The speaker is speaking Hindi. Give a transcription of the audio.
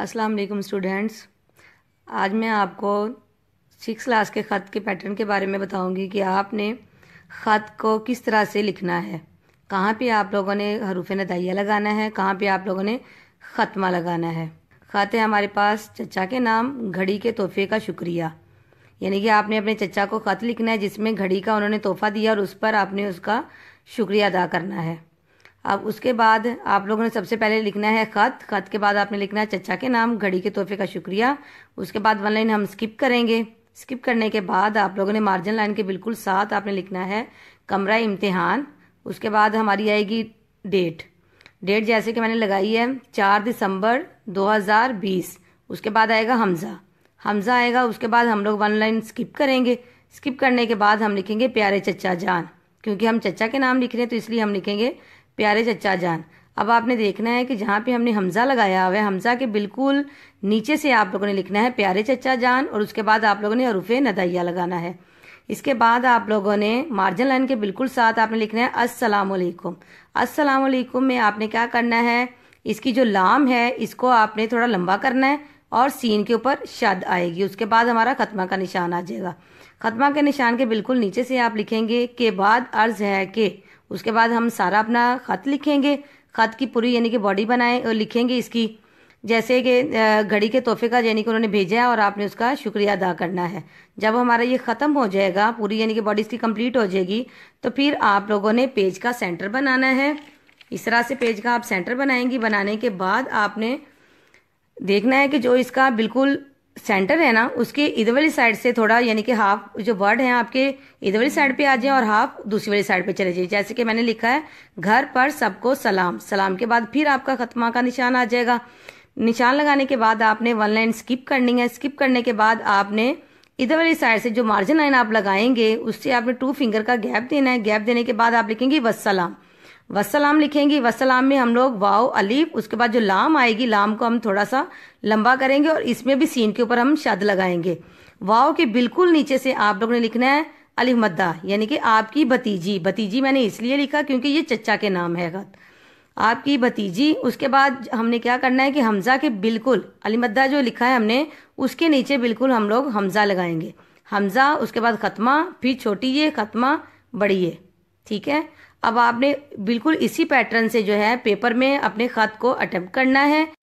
अस्सलाम वालेकुम स्टूडेंट्स आज मैं आपको सिक्स क्लास के ख़त के पैटर्न के बारे में बताऊंगी कि आपने ख़त को किस तरह से लिखना है कहाँ पे आप लोगों ने हरूफ नदाइया लगाना है कहाँ पे आप लोगों ने ख़त्मा लगाना है ख़त है हमारे पास चचा के नाम घड़ी के तोहफे का शुक्रिया यानी कि आपने अपने चचा को ख़त लिखना है जिसमें घड़ी का उन्होंने तोहफ़ा दिया और उस पर आपने उसका शुक्रिया अदा करना है अब उसके बाद आप लोगों ने सबसे पहले लिखना है ख़त ख़त के बाद आपने लिखना है चचा के नाम घड़ी के तोहफे का शुक्रिया उसके बाद वन लाइन हम स्किप करेंगे स्किप करने के बाद आप लोगों ने मार्जिन लाइन के बिल्कुल साथ आपने लिखना है कमरा इम्तिहान उसके बाद हमारी आएगी डेट डेट जैसे कि मैंने लगाई है चार दिसंबर 2020 उसके बाद आएगा हमज़ा हमज़ा आएगा उसके बाद हम लोग वन लाइन स्किप करेंगे स्किप करने के बाद हम लिखेंगे प्यारे चचा जान क्योंकि हम चचा के नाम लिख रहे हैं तो इसलिए हम लिखेंगे प्यारे चचा जान अब आपने देखना है कि जहाँ पे हमने हमज़ा लगाया हुआ है हमज़ा के बिल्कुल नीचे से आप लोगों ने लिखना है प्यारे चचा जान और उसके बाद आप लोगों ने अरूफे नदैया लगाना है इसके बाद आप लोगों ने मार्जिन लाइन के बिल्कुल साथ आपने लिखना है असलकुम असलकुम में आपने क्या करना है इसकी जो लाम है इसको आपने थोड़ा लंबा करना है और सीन के ऊपर शद आएगी उसके बाद हमारा खत्मा का निशान आ जाएगा खत्मा के निशान के बिल्कुल नीचे से आप लिखेंगे के बाद अर्ज है के उसके बाद हम सारा अपना ख़त लिखेंगे ख़त की पूरी यानी कि बॉडी बनाए और लिखेंगे इसकी जैसे कि घड़ी के तोहफे का यानी कि उन्होंने भेजा है और आपने उसका शुक्रिया अदा करना है जब हमारा ये ख़त्म हो जाएगा पूरी यानी कि बॉडी इसकी कंप्लीट हो जाएगी तो फिर आप लोगों ने पेज का सेंटर बनाना है इस तरह से पेज का आप सेंटर बनाएंगी बनाने के बाद आपने देखना है कि जो इसका बिल्कुल सेंटर है ना उसके इधर वाली साइड से थोड़ा यानी कि हाफ जो वर्ड है आपके इधर वाली साइड पे आ जाए और हाफ दूसरी वाली साइड पे चले जाइए जैसे कि मैंने लिखा है घर पर सबको सलाम सलाम के बाद फिर आपका खत्मा का निशान आ जाएगा निशान लगाने के बाद आपने वन लाइन स्किप करनी है स्किप करने के बाद आपने इधर वाली साइड से जो मार्जिन लाइन आप लगाएंगे उससे आपने टू फिंगर का गैप देना है गैप देने के बाद आप लिखेंगे वसलाम वसलाम लिखेंगे वसलाम में हम लोग वाव अलीफ उसके बाद जो लाम आएगी लाम को हम थोड़ा सा लंबा करेंगे और इसमें भी सीन के ऊपर हम शद लगाएंगे वाव के बिल्कुल नीचे से आप लोगों ने लिखना है अलीफ मद्दा यानी कि आपकी भतीजी भतीजी मैंने इसलिए लिखा क्योंकि ये चचा के नाम है आपकी भतीजी उसके बाद हमने क्या करना है कि हमज़ा के बिल्कुल अलीमद्दा जो लिखा है हमने उसके नीचे बिल्कुल हम लोग हमज़ा लगाएंगे हमज़ा उसके बाद ख़त्मा फिर छोटी ये ख़त्मा बड़ी ये ठीक है अब आपने बिल्कुल इसी पैटर्न से जो है पेपर में अपने ख़त को अटैम्प्ट करना है